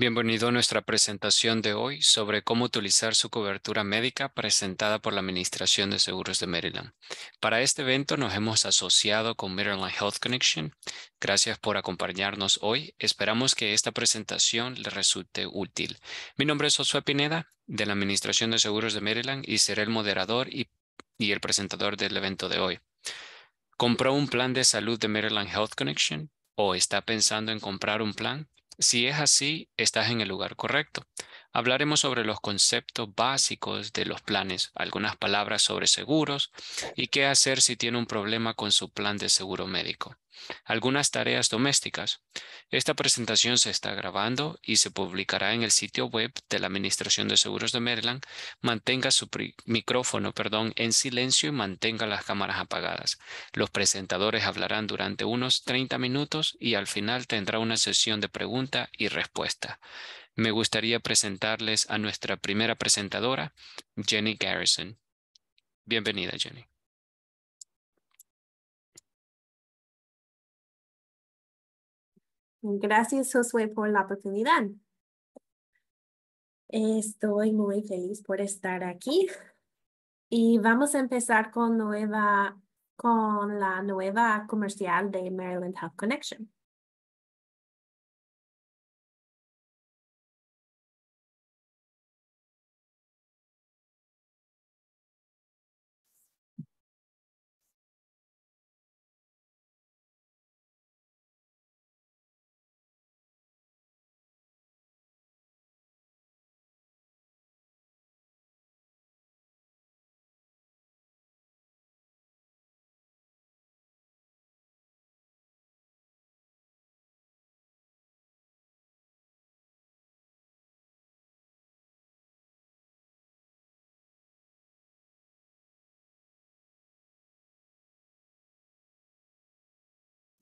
Bienvenido a nuestra presentación de hoy sobre cómo utilizar su cobertura médica presentada por la Administración de Seguros de Maryland. Para este evento nos hemos asociado con Maryland Health Connection. Gracias por acompañarnos hoy. Esperamos que esta presentación le resulte útil. Mi nombre es Josué Pineda de la Administración de Seguros de Maryland y seré el moderador y, y el presentador del evento de hoy. ¿Compró un plan de salud de Maryland Health Connection o está pensando en comprar un plan? Si es así, estás en el lugar correcto. Hablaremos sobre los conceptos básicos de los planes, algunas palabras sobre seguros y qué hacer si tiene un problema con su plan de seguro médico algunas tareas domésticas. Esta presentación se está grabando y se publicará en el sitio web de la Administración de Seguros de Maryland. Mantenga su micrófono perdón, en silencio y mantenga las cámaras apagadas. Los presentadores hablarán durante unos 30 minutos y al final tendrá una sesión de pregunta y respuesta. Me gustaría presentarles a nuestra primera presentadora, Jenny Garrison. Bienvenida, Jenny. Gracias, Josué, por la oportunidad. Estoy muy feliz por estar aquí y vamos a empezar con, nueva, con la nueva comercial de Maryland Health Connection.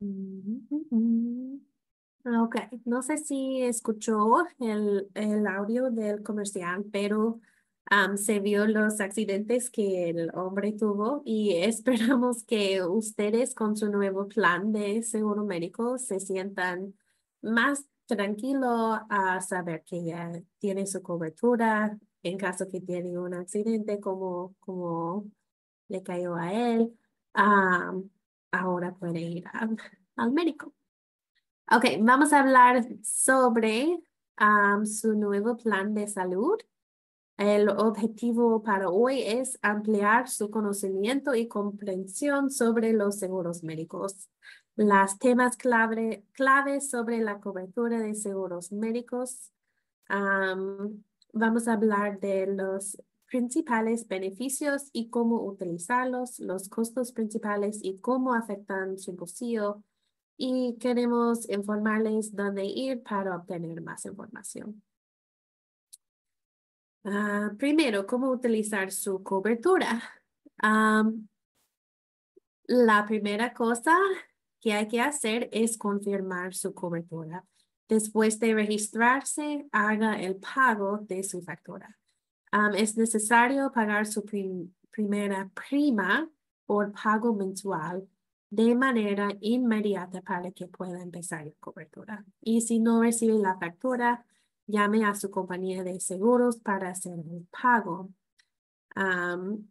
Mm, okay, no sé si escuchó el, audio del comercial, pero se vio los accidentes que el hombre tuvo y esperamos que ustedes con su nuevo plan de seguro médico se sientan más tranquilo a saber que ya tiene su cobertura en caso que tiene un accidente como, como le cayó a él ahora puede ir al, médico. Ok, vamos a hablar sobre um, su nuevo plan de salud. El objetivo para hoy es ampliar su conocimiento y comprensión sobre los seguros médicos. Las temas clave, sobre la cobertura de seguros médicos. Um, vamos a hablar de los principales beneficios y cómo utilizarlos, los costos principales y cómo afectan su bolsillo. Y queremos informarles dónde ir para obtener más información. Ah, primero, cómo utilizar su cobertura. Ah, la primera cosa que hay que hacer es confirmar su cobertura. Después de registrarse, haga el pago de su factura. Um, es necesario pagar su primera prima por pago mensual de manera inmediata para que pueda empezar la cobertura. Y si no recibe la factura, llame a su compañía de seguros para hacer el pago. Um,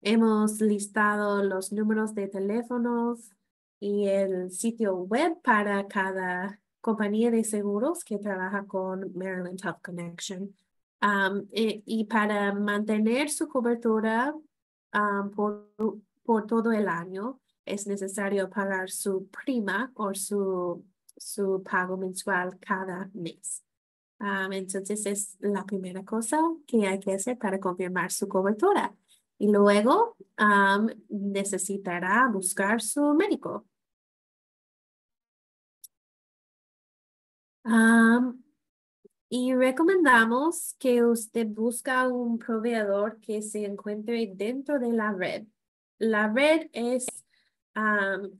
hemos listado los números de teléfonos y el sitio web para cada compañía de seguros que trabaja con Maryland Health Connection. Eh, y para mantener su cobertura por, todo el año, es necesario pagar su prima o su, pago mensual cada mes. entonces es la primera cosa que hay que hacer para confirmar su cobertura. Y luego necesitará buscar su médico. Y recomendamos que usted busque un proveedor que se encuentre dentro de la red. La red es,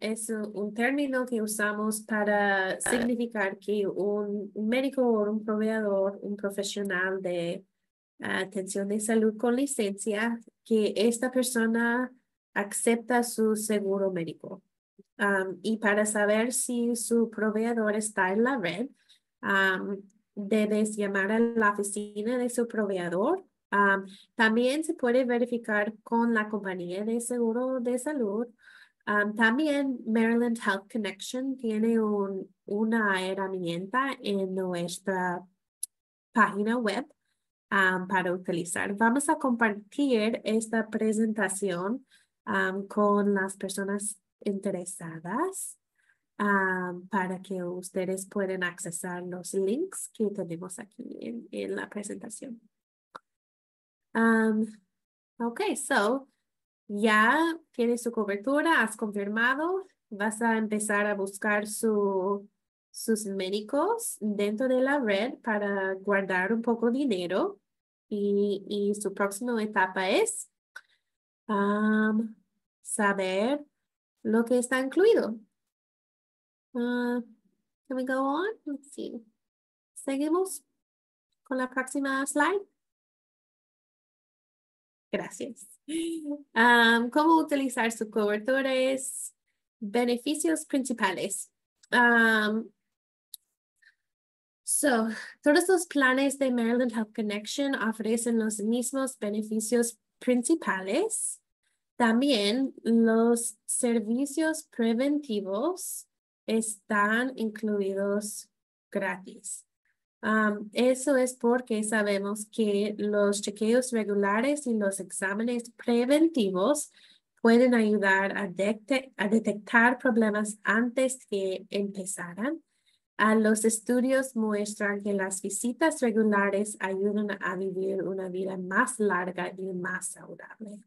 es un término que usamos para significar que un médico o un proveedor, un profesional de atención de salud con licencia, que esta persona acepta su seguro médico. y para saber si su proveedor está en la red, debes llamar a la oficina de su proveedor. Ah, también se puede verificar con la compañía de seguro de salud. Ah, también Maryland Health Connection tiene una herramienta en nuestra página web ah, para utilizar. Vamos a compartir esta presentación con las personas interesadas. Ah, para que ustedes puedan accesar los links que tenemos aquí en, la presentación. Ah, ok, so ya tiene su cobertura, has confirmado, vas a empezar a buscar su, sus médicos dentro de la red para guardar un poco de dinero y, su próxima etapa es ah, saber lo que está incluido can ah, we go on? Let's see. Seguimos con la próxima slide. Gracias. Um, ¿Cómo utilizar sus cobertores? Beneficios principales. Um, so, todos los planes de Maryland Health Connection ofrecen los mismos beneficios principales. También los servicios preventivos están incluidos gratis. eso es porque sabemos que los chequeos regulares y los exámenes preventivos pueden ayudar a, detectar problemas antes que empezaran. los estudios muestran que las visitas regulares ayudan a vivir una vida más larga y más saludable.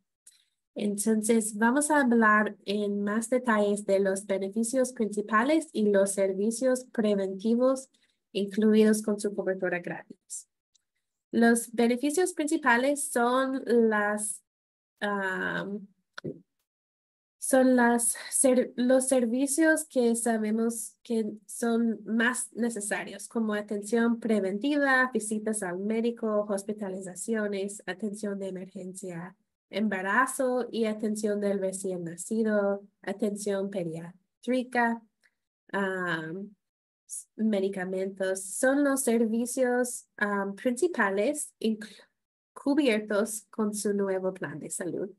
Entonces, vamos a hablar en más detalles de los beneficios principales y los servicios preventivos incluidos con su cobertura gratis. Los beneficios principales son las son los servicios que sabemos que son más necesarios, como atención preventiva, visitas al médico, hospitalizaciones, atención de emergencia, embarazo y atención del recién nacido, atención pediátrica, medicamentos. Son los servicios principales cubiertos con su nuevo plan de salud.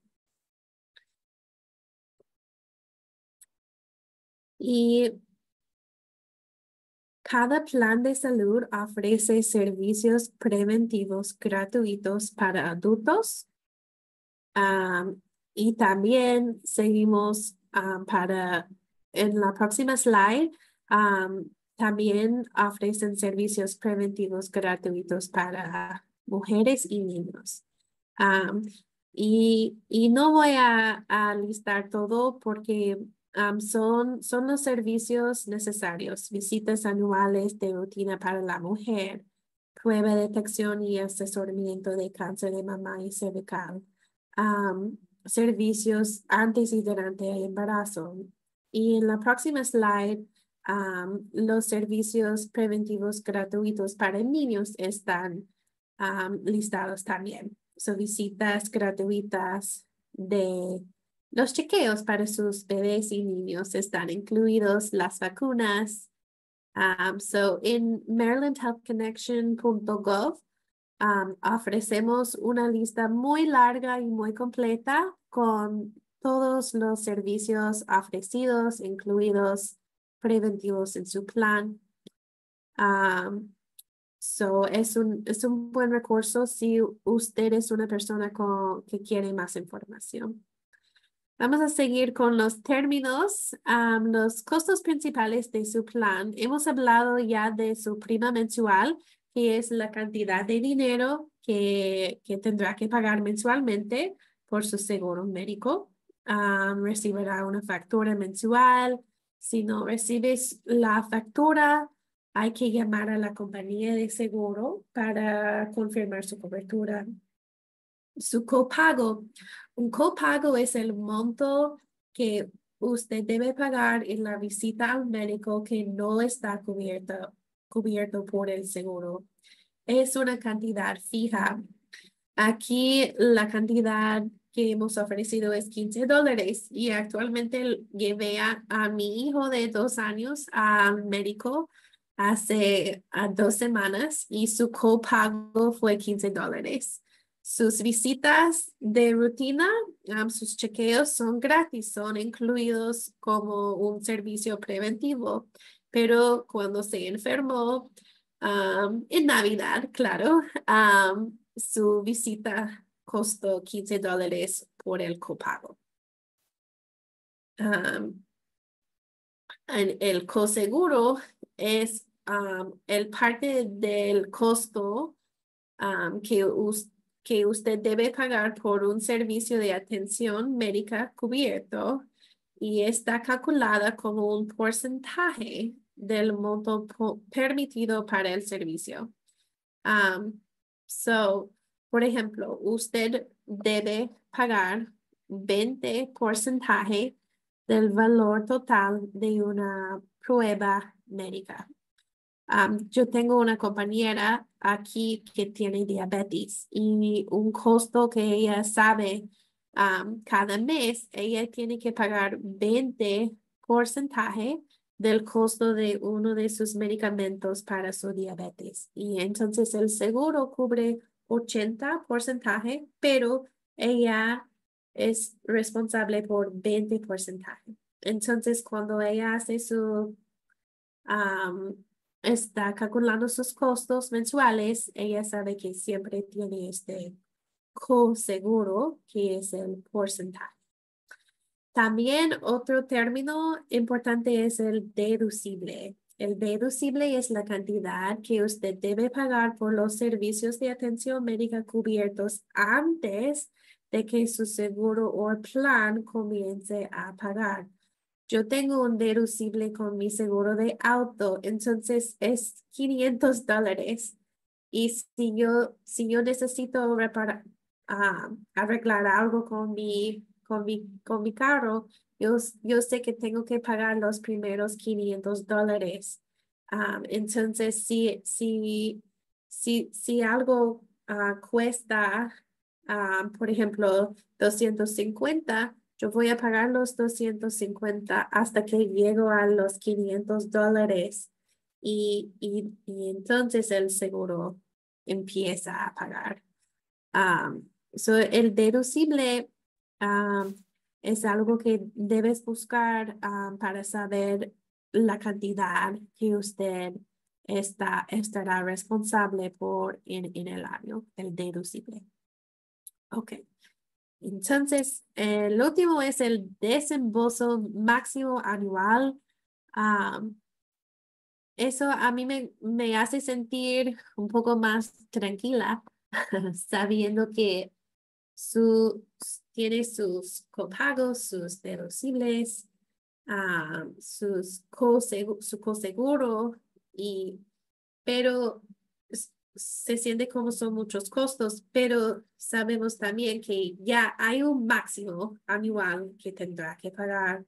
Y cada plan de salud ofrece servicios preventivos gratuitos para adultos y también seguimos para en la próxima slide. también ofrecen servicios preventivos gratuitos para mujeres y niños. Y, y, no voy a, listar todo porque son, son los servicios necesarios, visitas anuales de rutina para la mujer, prueba de detección y asesoramiento de cáncer de mama y cervical, servicios antes y durante el embarazo. Y en la próxima slide, los servicios preventivos gratuitos para niños están listados también. Son visitas gratuitas de los chequeos para sus bebés y niños están incluidos las vacunas. so in marylandhealthconnection.gov, ofrecemos una lista muy larga y muy completa con todos los servicios ofrecidos, incluidos preventivos en su plan. so es, un, es un buen recurso si usted es una persona que quiere más información. Vamos a seguir con los términos, los costos principales de su plan. Hemos hablado ya de su prima mensual, es la cantidad de dinero que, tendrá que pagar mensualmente por su seguro médico. Ah, recibirá una factura mensual. Si no recibes la factura, hay que llamar a la compañía de seguro para confirmar su cobertura. Su copago. Un copago es el monto que usted debe pagar en la visita al médico que no está cubierta cubierto por el seguro. Es una cantidad fija. Aquí la cantidad que hemos ofrecido es 15 dólares y actualmente llevé a, mi hijo de dos años al médico hace a dos semanas y su copago fue 15 dólares. Sus visitas de rutina, sus chequeos son gratis, son incluidos como un servicio preventivo pero cuando se enfermó en Navidad, claro, su visita costó 15 dólares por el copago. el coseguro es el parte del costo que, que usted debe pagar por un servicio de atención médica cubierto y está calculada como un porcentaje del monto permitido para el servicio. Um, so, por ejemplo, usted debe pagar 20% del valor total de una prueba médica. Um, yo tengo una compañera aquí que tiene diabetes y un costo que ella sabe um, cada mes, ella tiene que pagar 20% del costo de uno de sus medicamentos para su diabetes. Y entonces el seguro cubre 80%, pero ella es responsable por 20%. Entonces, cuando ella hace su, está calculando sus costos mensuales, ella sabe que siempre tiene este co-seguro, que es el porcentaje. También otro término importante es el deducible. El deducible es la cantidad que usted debe pagar por los servicios de atención médica cubiertos antes de que su seguro o plan comience a pagar. Yo tengo un deducible con mi seguro de auto, entonces es 500 Y si yo, si yo necesito ah, arreglar algo con mi con mi, con mi carro, yo, yo sé que tengo que pagar los primeros 500 dólares. Ah, entonces, si, si, si, si algo ah, cuesta, ah, por ejemplo, 250, yo voy a pagar los 250 hasta que llego a los 500 dólares. Y, y, y, entonces el seguro empieza a pagar. el deducible es algo que debes buscar para saber la cantidad que usted está, estará responsable por en, el año, el deducible. Ok. Entonces, el último es el desembolso máximo anual. eso a mí me, me, hace sentir un poco más tranquila, sabiendo que su, tiene sus copagos, sus deducibles, ah, sus su coseguro, y, pero se siente como son muchos costos, pero sabemos también que ya hay un máximo anual que tendrá que pagar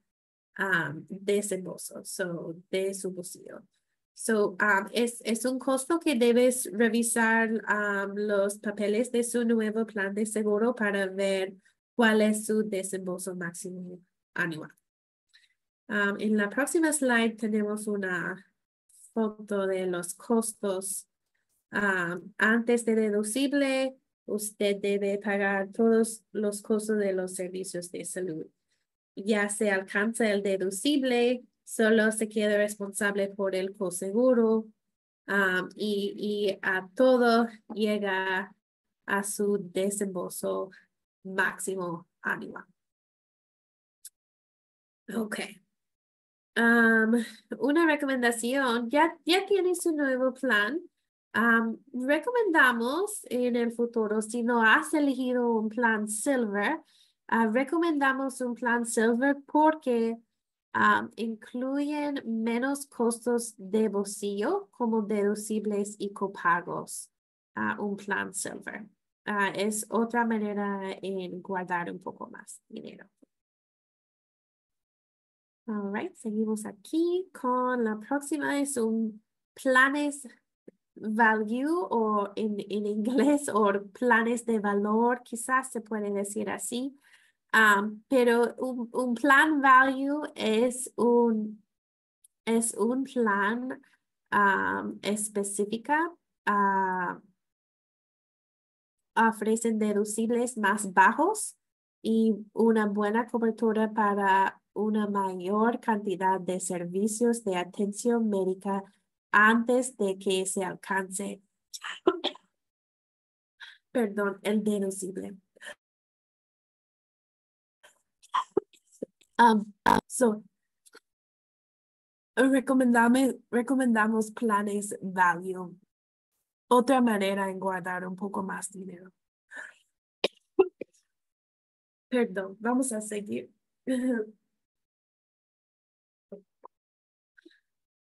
ah, de ese bolso, so, de su bolsillo. So, ah, es, es, un costo que debes revisar los papeles de su nuevo plan de seguro para ver cuál es su desembolso máximo anual. Um, en la próxima slide tenemos una foto de los costos. Um, antes de deducible, usted debe pagar todos los costos de los servicios de salud. Ya se alcanza el deducible, solo se queda responsable por el coseguro um, y, y a todo llega a su desembolso máximo anual. Ok. Um, una recomendación, ya, ya tienes un nuevo plan. Um, recomendamos en el futuro, si no has elegido un plan silver, uh, recomendamos un plan silver porque um, incluyen menos costos de bolsillo como deducibles y copagos a uh, un plan silver. Ah, es otra manera de guardar un poco más dinero. All right, seguimos aquí con la próxima, es un planes value o en, en inglés o planes de valor, quizás se puede decir así. Ah, pero un, plan value es un, es un plan um, específica ofrecen deducibles más bajos y una buena cobertura para una mayor cantidad de servicios de atención médica antes de que se alcance perdón, el deducible. Um, so, recomendamos planes value otra manera en guardar un poco más dinero. Perdón, vamos a seguir.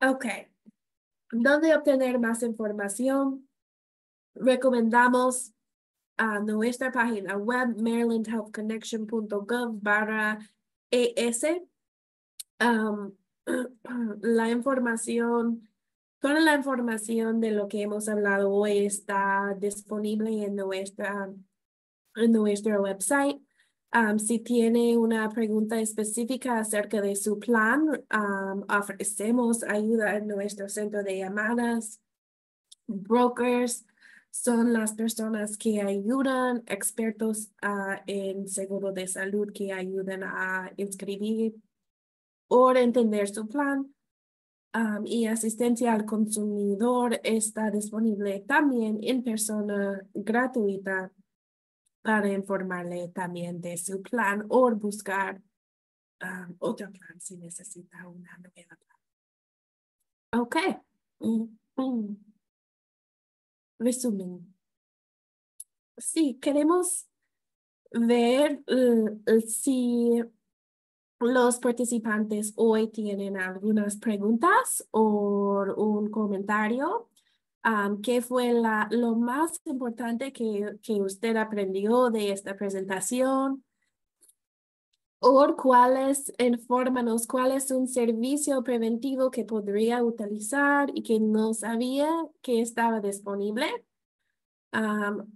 Ok. ¿Dónde obtener más información? Recomendamos a nuestra página web marylandhealthconnection.gov barra ES. Um, la información Toda la información de lo que hemos hablado hoy está disponible en nuestra, en nuestro website. Um, si tiene una pregunta específica acerca de su plan, um, ofrecemos ayuda en nuestro centro de llamadas. Brokers son las personas que ayudan, expertos ah, en seguro de salud que ayudan a inscribir o entender su plan y asistencia al consumidor está disponible también en persona gratuita para informarle también de su plan o buscar otro plan si necesita una nueva plan. Ok. Mm, mm. Resumen. Sí, queremos ver eh, si los participantes hoy tienen algunas preguntas o un comentario. ¿Qué fue lo más importante que, usted aprendió de esta presentación? ¿O cuáles, infórmanos, cuál es un servicio preventivo que podría utilizar y que no sabía que estaba disponible?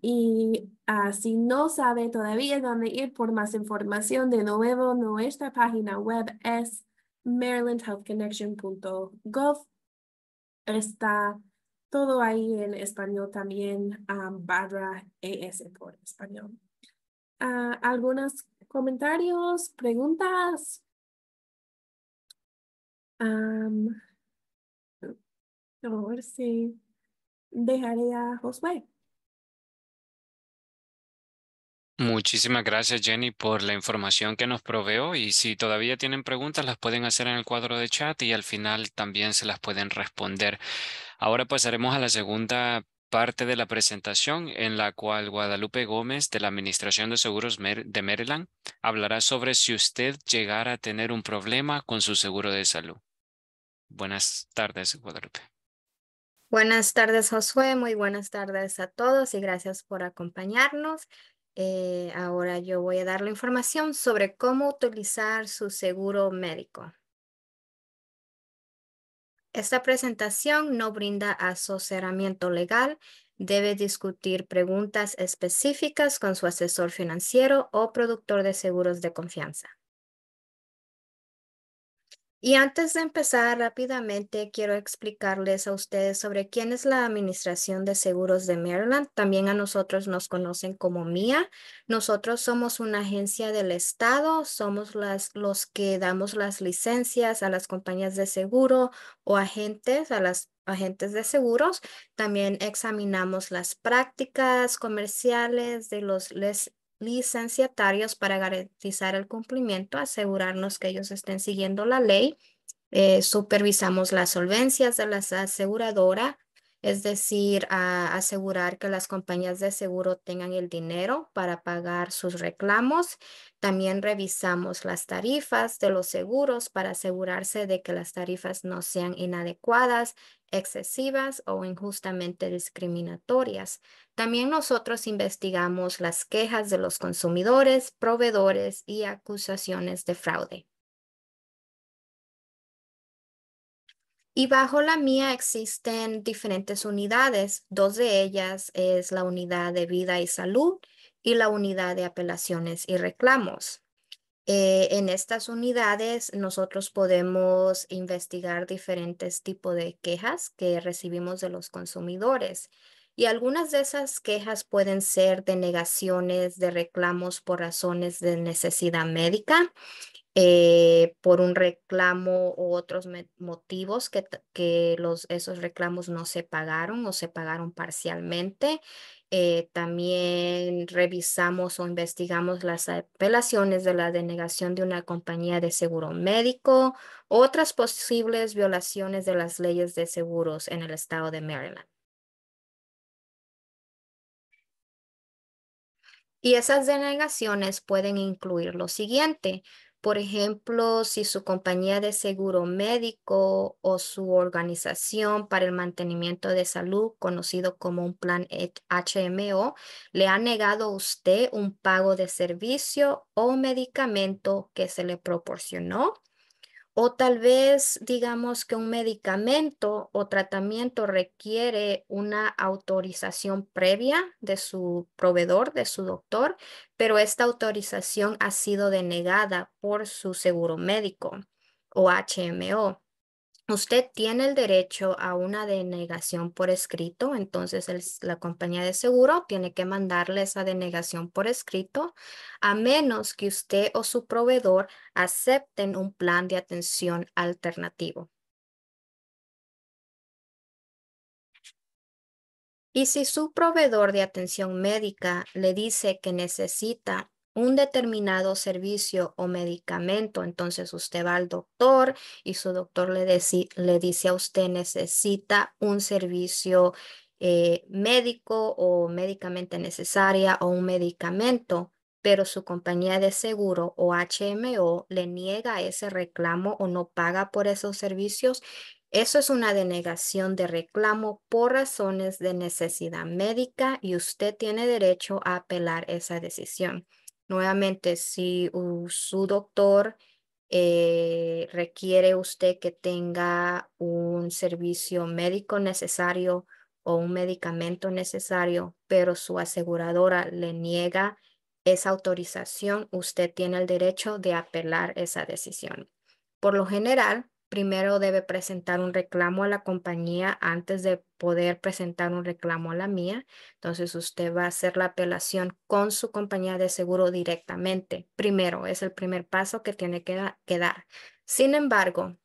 y ah, si no sabe todavía dónde ir por más información, de nuevo, nuestra página web es marylandhealthconnection.gov. Está todo ahí en español también, barra ES por español. Ah, ¿Algunos comentarios, preguntas? a ver si dejaré a Josué. Muchísimas gracias Jenny por la información que nos proveó y si todavía tienen preguntas las pueden hacer en el cuadro de chat y al final también se las pueden responder. Ahora pasaremos a la segunda parte de la presentación en la cual Guadalupe Gómez de la Administración de Seguros de Maryland hablará sobre si usted llegara a tener un problema con su seguro de salud. Buenas tardes, Guadalupe. Buenas tardes, Josué. Muy buenas tardes a todos y gracias por acompañarnos. Eh, ahora yo voy a dar la información sobre cómo utilizar su seguro médico. Esta presentación no brinda asesoramiento legal. Debe discutir preguntas específicas con su asesor financiero o productor de seguros de confianza. Y antes de empezar rápidamente, quiero explicarles a ustedes sobre quién es la Administración de Seguros de Maryland. También a nosotros nos conocen como MIA. Nosotros somos una agencia del Estado, somos las, los que damos las licencias a las compañías de seguro o agentes, a las agentes de seguros. También examinamos las prácticas comerciales de los les, licenciatarios para garantizar el cumplimiento, asegurarnos que ellos estén siguiendo la ley. Eh, supervisamos las solvencias de las aseguradoras, es decir, asegurar que las compañías de seguro tengan el dinero para pagar sus reclamos. También revisamos las tarifas de los seguros para asegurarse de que las tarifas no sean inadecuadas, excesivas o injustamente discriminatorias. También nosotros investigamos las quejas de los consumidores, proveedores y acusaciones de fraude. Y bajo la mía existen diferentes unidades. Dos de ellas es la unidad de vida y salud y la unidad de apelaciones y reclamos. Eh, en estas unidades nosotros podemos investigar diferentes tipos de quejas que recibimos de los consumidores. Y algunas de esas quejas pueden ser denegaciones de reclamos por razones de necesidad médica eh, por un reclamo u otros motivos que, esos reclamos no se pagaron o se pagaron parcialmente. Eh, también revisamos o investigamos las apelaciones de la denegación de una compañía de seguro médico, otras posibles violaciones de las leyes de seguros en el estado de Maryland. Y esas denegaciones pueden incluir lo siguiente, por ejemplo, si su compañía de seguro médico o su organización para el mantenimiento de salud, conocido como un plan HMO, le ha negado a usted un pago de servicio o medicamento que se le proporcionó o tal vez digamos que un medicamento o tratamiento requiere una autorización previa de su proveedor, de su doctor, pero esta autorización ha sido denegada por su seguro médico o HMO. Usted tiene el derecho a una denegación por escrito, entonces la compañía de seguro tiene que mandarle esa denegación por escrito, a menos que usted o su proveedor acepten un plan de atención alternativo. Y si su proveedor de atención médica le dice que necesita un determinado servicio o medicamento. Entonces usted va al doctor y su doctor le, dice a usted necesita un servicio eh, médico o médicamente necesaria o un medicamento pero su compañía de seguro o HMO le niega ese reclamo o no paga por esos servicios, eso es una denegación de reclamo por razones de necesidad médica y usted tiene derecho a apelar esa decisión. Nuevamente, si su doctor eh, requiere usted que tenga un servicio médico necesario o un medicamento necesario, pero su aseguradora le niega esa autorización, usted tiene el derecho de apelar esa decisión. Por lo general, primero debe presentar un reclamo a la compañía antes de poder presentar un reclamo a la mía. Entonces usted va a hacer la apelación con su compañía de seguro directamente. Primero es el primer paso que tiene que, dar. Sin embargo,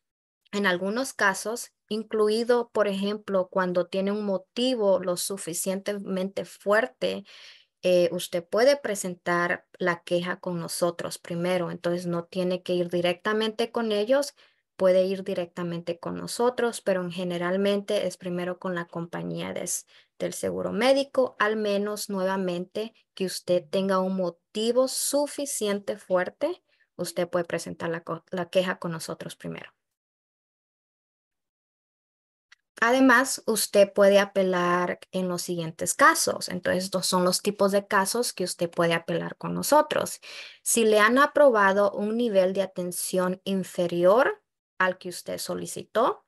en algunos casos, incluido, por ejemplo, cuando tiene un motivo lo suficientemente fuerte, eh, usted puede presentar la queja con nosotros primero. Entonces no tiene que ir directamente con ellos, puede ir directamente con nosotros, pero generalmente es primero con la compañía del seguro médico, al menos nuevamente que usted tenga un motivo suficiente fuerte, usted puede presentar la, la queja con nosotros primero. Además, usted puede apelar en los siguientes casos. Entonces, estos son los tipos de casos que usted puede apelar con nosotros. Si le han aprobado un nivel de atención inferior al que usted solicitó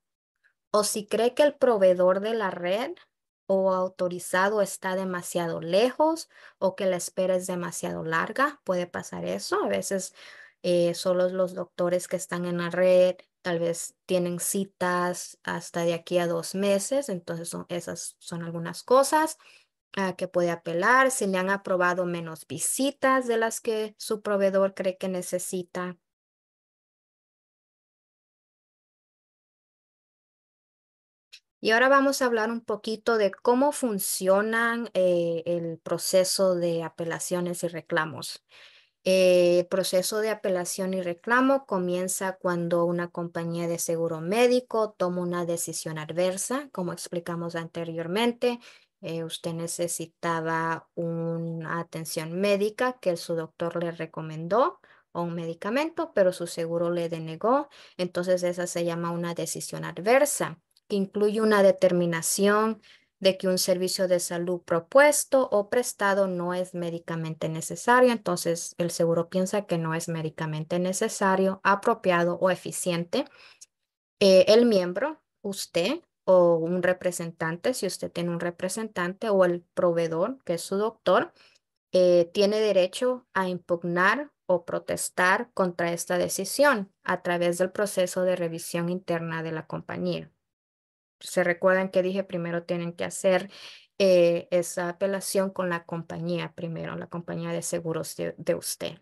o si cree que el proveedor de la red o autorizado está demasiado lejos o que la espera es demasiado larga. Puede pasar eso. A veces eh, solo los doctores que están en la red tal vez tienen citas hasta de aquí a dos meses. Entonces esas son algunas cosas que puede apelar. Si le han aprobado menos visitas de las que su proveedor cree que necesita. Y ahora vamos a hablar un poquito de cómo funcionan eh, el proceso de apelaciones y reclamos. el eh, proceso de apelación y reclamo comienza cuando una compañía de seguro médico toma una decisión adversa, como explicamos anteriormente. Eh, usted necesitaba una atención médica que su doctor le recomendó o un medicamento, pero su seguro le denegó. Entonces esa se llama una decisión adversa que incluye una determinación de que un servicio de salud propuesto o prestado no es médicamente necesario, entonces el seguro piensa que no es médicamente necesario, apropiado o eficiente. Eh, el miembro, usted o un representante, si usted tiene un representante o el proveedor, que es su doctor, eh, tiene derecho a impugnar o protestar contra esta decisión a través del proceso de revisión interna de la compañía se recuerdan que dije primero tienen que hacer eh, esa apelación con la compañía primero, la compañía de seguros de, usted.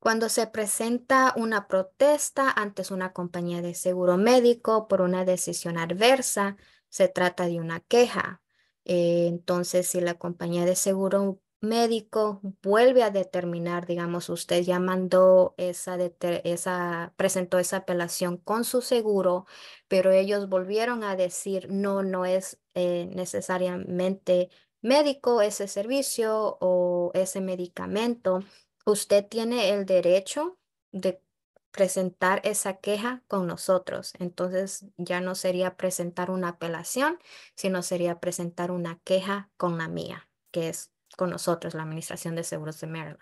Cuando se presenta una protesta ante una compañía de seguro médico por una decisión adversa, se trata de una queja. Eh, entonces, si la compañía de seguro médico vuelve a determinar, digamos, usted ya mandó esa, presentó esa apelación con su seguro, pero ellos volvieron a decir, no, no es eh, necesariamente médico ese servicio o ese medicamento. Usted tiene el derecho de presentar esa queja con nosotros. Entonces ya no sería presentar una apelación, sino sería presentar una queja con la mía, que es con nosotros, la Administración de Seguros de Maryland.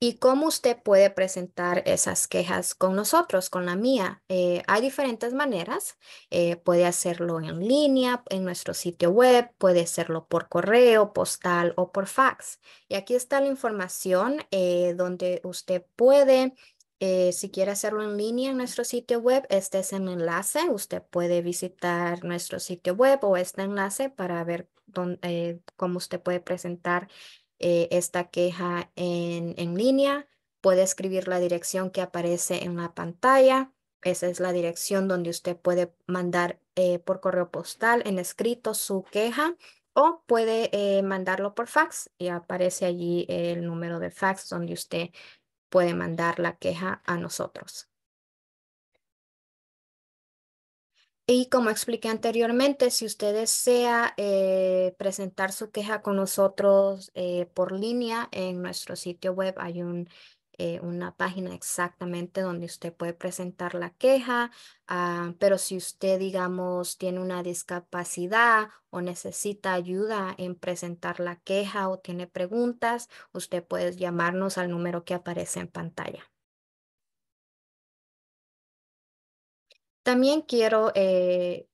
¿Y cómo usted puede presentar esas quejas con nosotros, con la mía? Eh, hay diferentes maneras. Eh, puede hacerlo en línea, en nuestro sitio web, puede hacerlo por correo, postal o por fax. Y aquí está la información eh, donde usted puede eh, si quiere hacerlo en línea en nuestro sitio web, este es el enlace. Usted puede visitar nuestro sitio web o este enlace para ver eh, cómo usted puede presentar eh, esta queja en, en línea. Puede escribir la dirección que aparece en la pantalla. Esa es la dirección donde usted puede mandar por correo postal en escrito su queja o puede mandarlo por fax y aparece allí el número de fax donde usted puede mandar la queja a nosotros. Y como expliqué anteriormente, si usted desea eh, presentar su queja con nosotros eh, por línea en nuestro sitio web, hay un eh, una página exactamente donde usted puede presentar la queja, ah, pero si usted, digamos, tiene una discapacidad o necesita ayuda en presentar la queja o tiene preguntas, usted puede llamarnos al número que aparece en pantalla. También quiero eh,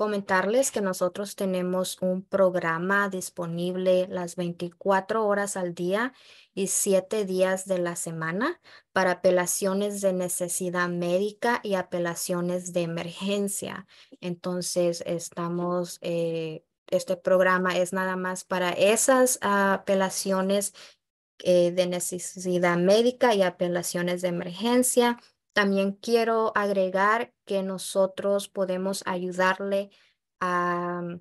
comentarles que nosotros tenemos un programa disponible las 24 horas al día y 7 días de la semana para apelaciones de necesidad médica y apelaciones de emergencia. Entonces, estamos... Eh, este programa es nada más para esas apelaciones eh, de necesidad médica y apelaciones de emergencia también quiero agregar que nosotros podemos ayudarle a mm,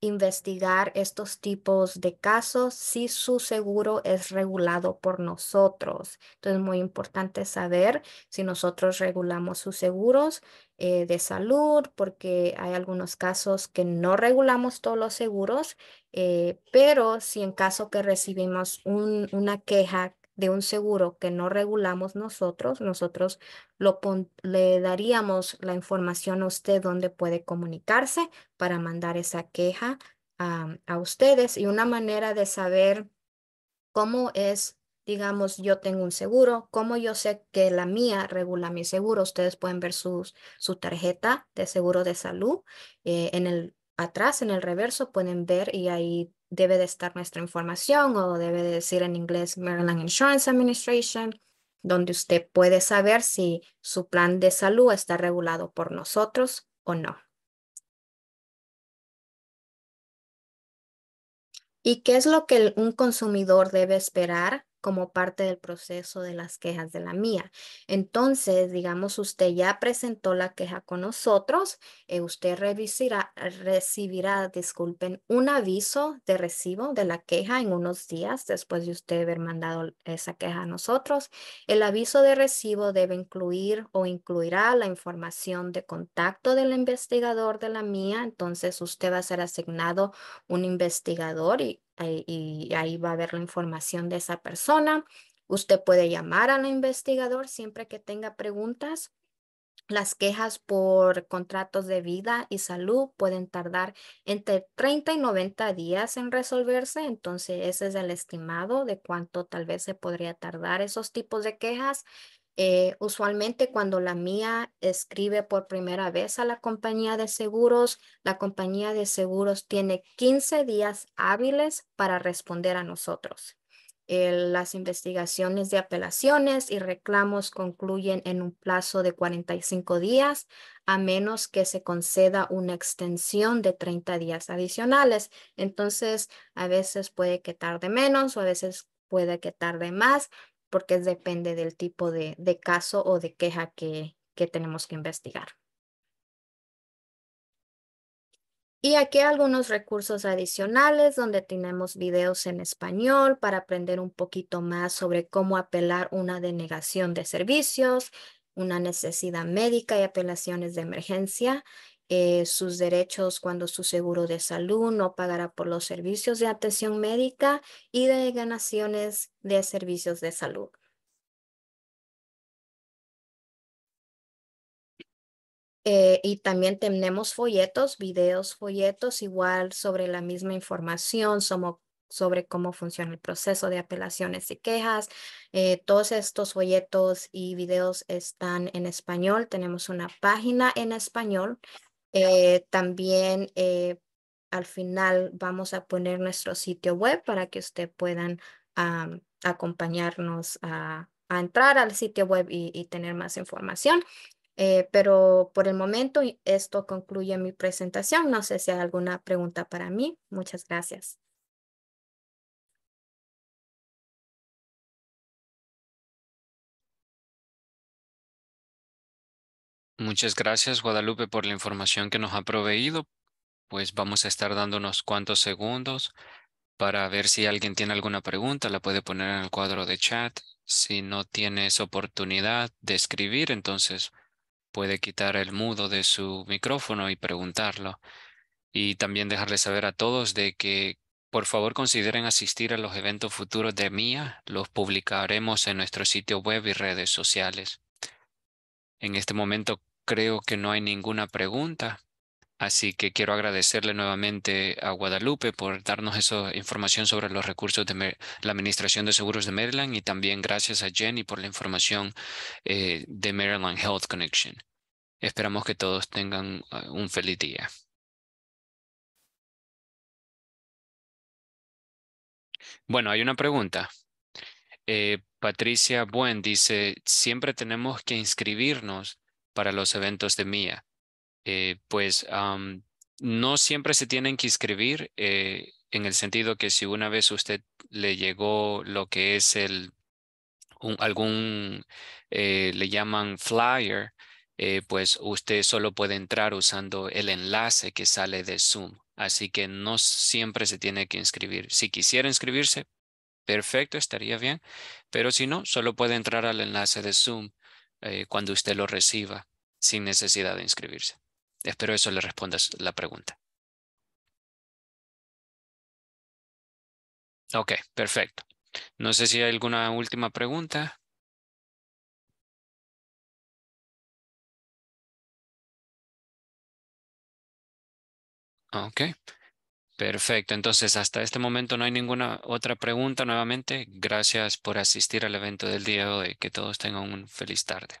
investigar estos tipos de casos si su seguro es regulado por nosotros. Entonces, es muy importante saber si nosotros regulamos sus seguros eh, de salud, porque hay algunos casos que no regulamos todos los seguros, eh, pero si en caso que recibimos una queja de un seguro que no regulamos nosotros, nosotros le daríamos la información a usted donde puede comunicarse para mandar esa queja a, ustedes. Y una manera de saber cómo es, digamos, yo tengo un seguro, cómo yo sé que la mía regula mi seguro. Ustedes pueden ver sus, su tarjeta de seguro de salud eh, en el atrás en el reverso pueden ver y ahí debe de estar nuestra información o debe de decir en inglés Maryland Insurance Administration, donde usted puede saber si su plan de salud está regulado por nosotros o no. ¿Y qué es lo que un consumidor debe esperar como parte del proceso de las quejas de la mía. Entonces, digamos, usted ya presentó la queja con nosotros, eh, usted recibirá, disculpen, un aviso de recibo de la queja en unos días después de usted haber mandado esa queja a nosotros. El aviso de recibo debe incluir o incluirá la información de contacto del investigador de la mía. Entonces, usted va a ser asignado un investigador y ahí, y ahí va a haber la información de esa persona. Usted puede llamar al investigador siempre que tenga preguntas. Las quejas por contratos de vida y salud pueden tardar entre 30 y 90 días en resolverse, entonces ese es el estimado de cuánto tal vez se podría tardar esos tipos de quejas. Eh, usualmente cuando la mía escribe por primera vez a la compañía de seguros, la compañía de seguros tiene 15 días hábiles para responder a nosotros. las investigaciones de apelaciones y reclamos concluyen en un plazo de 45 días, a menos que se conceda una extensión de 30 días adicionales. Entonces, a veces puede que tarde menos o a veces puede que tarde más, porque depende del tipo de, caso o de queja que, que tenemos que investigar. Y aquí algunos recursos adicionales donde tenemos videos en español para aprender un poquito más sobre cómo apelar una denegación de servicios, una necesidad médica y apelaciones de emergencia eh, sus derechos cuando su seguro de salud no pagará por los servicios de atención médica y de ganaciones de servicios de salud. Eh, y también tenemos folletos, videos, folletos igual sobre la misma información, sobre cómo funciona el proceso de apelaciones y quejas. Eh, todos estos folletos y videos están en español. Tenemos una página en español eh, también eh, al final vamos a poner nuestro sitio web para que usted puedan acompañarnos a, entrar al sitio web y, tener más información. Eh, pero por el momento esto concluye mi presentación. No sé si hay alguna pregunta para mí. Muchas gracias. Muchas gracias, Guadalupe, por la información que nos ha proveído. Pues vamos a estar dando unos cuantos segundos para ver si alguien tiene alguna pregunta, la puede poner en el cuadro de chat. Si no tienes oportunidad de escribir, entonces puede quitar el mudo de su micrófono y preguntarlo. Y también dejarle saber a todos de que por favor consideren asistir a los eventos futuros de MIA. Los publicaremos en nuestro sitio web y redes sociales. En este momento creo que no hay ninguna pregunta, así que quiero agradecerle nuevamente a Guadalupe por darnos esa información sobre los recursos de la Administración de Seguros de Maryland y también gracias a Jenny por la información eh, de Maryland Health Connection. Esperamos que todos tengan ah, un feliz día. Bueno, hay una pregunta. Eh, Patricia Buen dice, siempre tenemos que inscribirnos para los eventos de MIA. Eh, pues no siempre se tienen que inscribir eh, en el sentido que si una vez usted le llegó lo que es el, algún, le llaman flyer, pues usted solo puede entrar usando el enlace que sale de Zoom. Así que no siempre se tiene que inscribir. Si quisiera inscribirse, perfecto, estaría bien. Pero si no, solo puede entrar al enlace de Zoom eh, cuando usted lo reciba sin necesidad de inscribirse. Espero eso le responda la pregunta. Ok, perfecto. No sé si hay alguna última pregunta. Ok, Perfecto, entonces hasta este momento no hay ninguna otra pregunta nuevamente. Gracias por asistir al evento del día de hoy. Que todos tengan un feliz tarde.